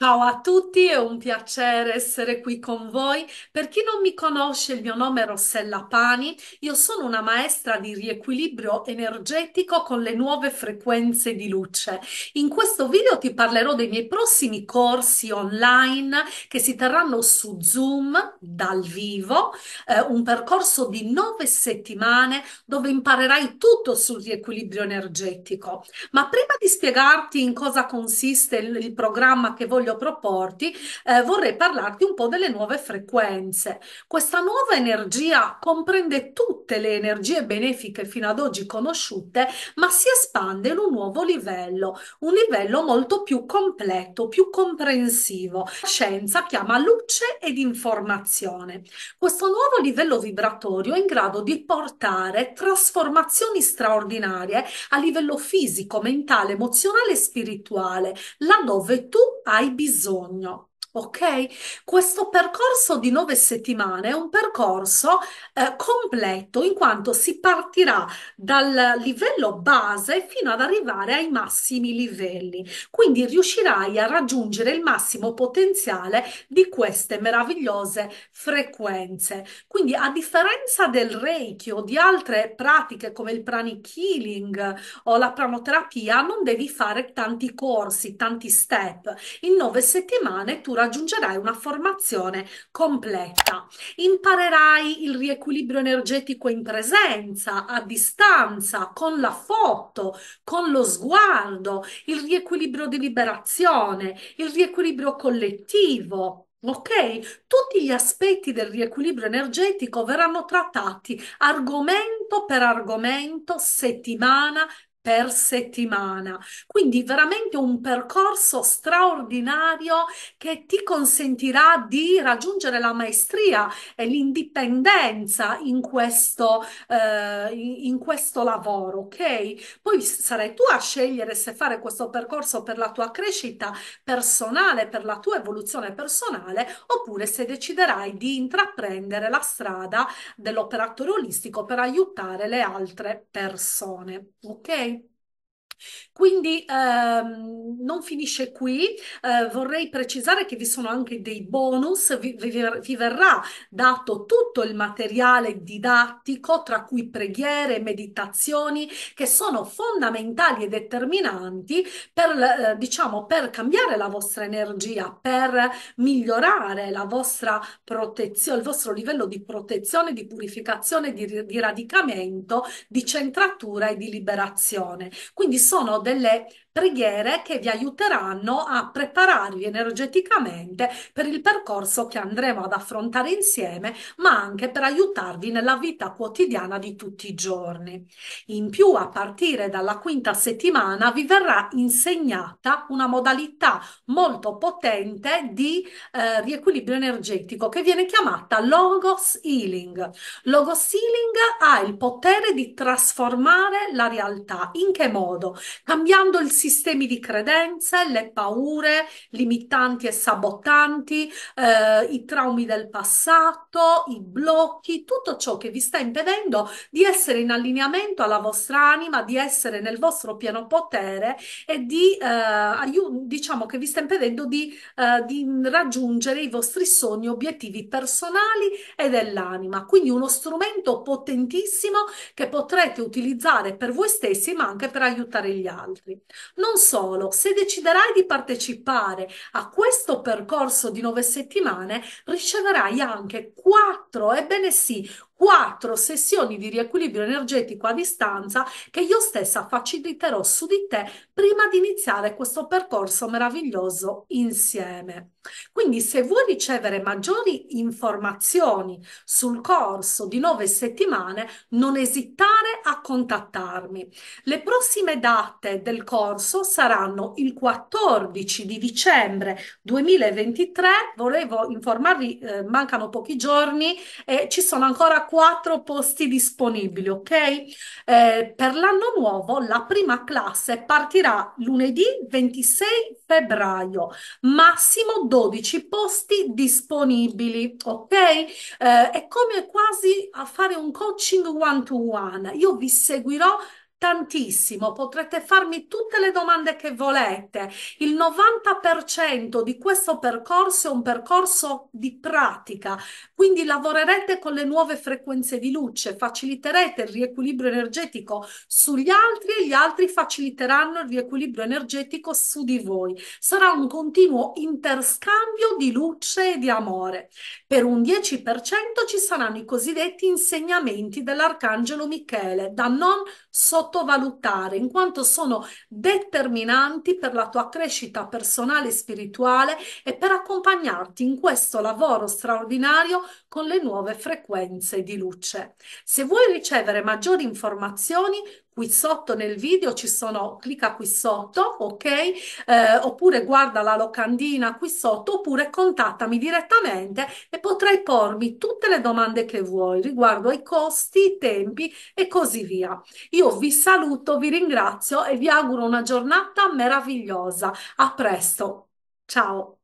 Ciao a tutti, è un piacere essere qui con voi. Per chi non mi conosce, il mio nome è Rossella Pani, io sono una maestra di riequilibrio energetico con le nuove frequenze di luce. In questo video ti parlerò dei miei prossimi corsi online che si terranno su Zoom dal vivo, eh, un percorso di nove settimane dove imparerai tutto sul riequilibrio energetico. Ma prima di spiegarti in cosa consiste il, il programma che voglio voglio proporti, eh, vorrei parlarti un po' delle nuove frequenze. Questa nuova energia comprende tutte le energie benefiche fino ad oggi conosciute, ma si espande in un nuovo livello, un livello molto più completo, più comprensivo. La scienza chiama luce ed informazione. Questo nuovo livello vibratorio è in grado di portare trasformazioni straordinarie a livello fisico, mentale, emozionale e spirituale, laddove tu hai bisogno. Ok? Questo percorso di nove settimane è un percorso eh, completo in quanto si partirà dal livello base fino ad arrivare ai massimi livelli. Quindi riuscirai a raggiungere il massimo potenziale di queste meravigliose frequenze. Quindi a differenza del Reiki o di altre pratiche come il pranic healing o la pranoterapia, non devi fare tanti corsi, tanti step. In nove settimane tu raggiungi raggiungerai una formazione completa. Imparerai il riequilibrio energetico in presenza, a distanza, con la foto, con lo sguardo, il riequilibrio di liberazione, il riequilibrio collettivo. Ok? Tutti gli aspetti del riequilibrio energetico verranno trattati argomento per argomento, settimana per settimana. Quindi veramente un percorso straordinario che ti consentirà di raggiungere la maestria e l'indipendenza in questo, eh, in questo lavoro, ok? Poi sarai tu a scegliere se fare questo percorso per la tua crescita personale, per la tua evoluzione personale, oppure se deciderai di intraprendere la strada dell'operatore olistico per aiutare le altre persone, ok? Quindi ehm, non finisce qui, eh, vorrei precisare che vi sono anche dei bonus, vi, vi, vi, verrà dato tutto il materiale didattico, tra cui preghiere, meditazioni, che sono fondamentali e determinanti per, eh, diciamo, per cambiare la vostra energia, per migliorare la vostra protezione, il vostro livello di protezione, di purificazione, di, di radicamento, di centratura e di liberazione. Quindi sono delle preghiere che vi aiuteranno a prepararvi energeticamente per il percorso che andremo ad affrontare insieme, ma anche per aiutarvi nella vita quotidiana di tutti i giorni. In più, a partire dalla quinta settimana, vi verrà insegnata una modalità molto potente di eh, riequilibrio energetico che viene chiamata Logos Healing. Logos Healing ha il potere di trasformare la realtà. In che modo? Cambiando il sistema sistemi di credenze, le paure limitanti e sabotanti, eh, i traumi del passato, i blocchi, tutto ciò che vi sta impedendo di essere in allineamento alla vostra anima, di essere nel vostro pieno potere e di, eh, diciamo che vi sta impedendo di, eh, di raggiungere i vostri sogni, obiettivi personali e dell'anima. Quindi uno strumento potentissimo che potrete utilizzare per voi stessi ma anche per aiutare gli altri. Non solo, se deciderai di partecipare a questo percorso di nove settimane, riceverai anche quattro, ebbene sì, quattro sessioni di riequilibrio energetico a distanza che io stessa faciliterò su di te prima di iniziare questo percorso meraviglioso insieme. Quindi se vuoi ricevere maggiori informazioni sul corso di nove settimane, non esitare a contattarmi. Le prossime date del corso saranno il 14 di dicembre 2023, volevo informarvi, eh, mancano pochi giorni e ci sono ancora quattro posti disponibili, ok? Eh, per l'anno nuovo la prima classe partirà lunedì 26 febbraio, massimo 12 posti disponibili, ok? Eh, è come quasi a fare un coaching one to one. Io vi seguirò tantissimo, potrete farmi tutte le domande che volete. Il 90% di questo percorso è un percorso di pratica, quindi lavorerete con le nuove frequenze di luce, faciliterete il riequilibrio energetico sugli altri e gli altri faciliteranno il riequilibrio energetico su di voi. Sarà un continuo interscambio di luce e di amore. Per un 10% ci saranno i cosiddetti insegnamenti dell'Arcangelo Michele, da non sottolineare sottovalutare in quanto sono determinanti per la tua crescita personale e spirituale e per accompagnarti in questo lavoro straordinario con le nuove frequenze di luce. Se vuoi ricevere maggiori informazioni, qui sotto nel video ci sono, clicca qui sotto, ok? Eh, oppure guarda la locandina qui sotto, oppure contattami direttamente e potrai pormi tutte le domande che vuoi riguardo ai costi, i tempi e così via. Io vi saluto, vi ringrazio e vi auguro una giornata meravigliosa. A presto. Ciao.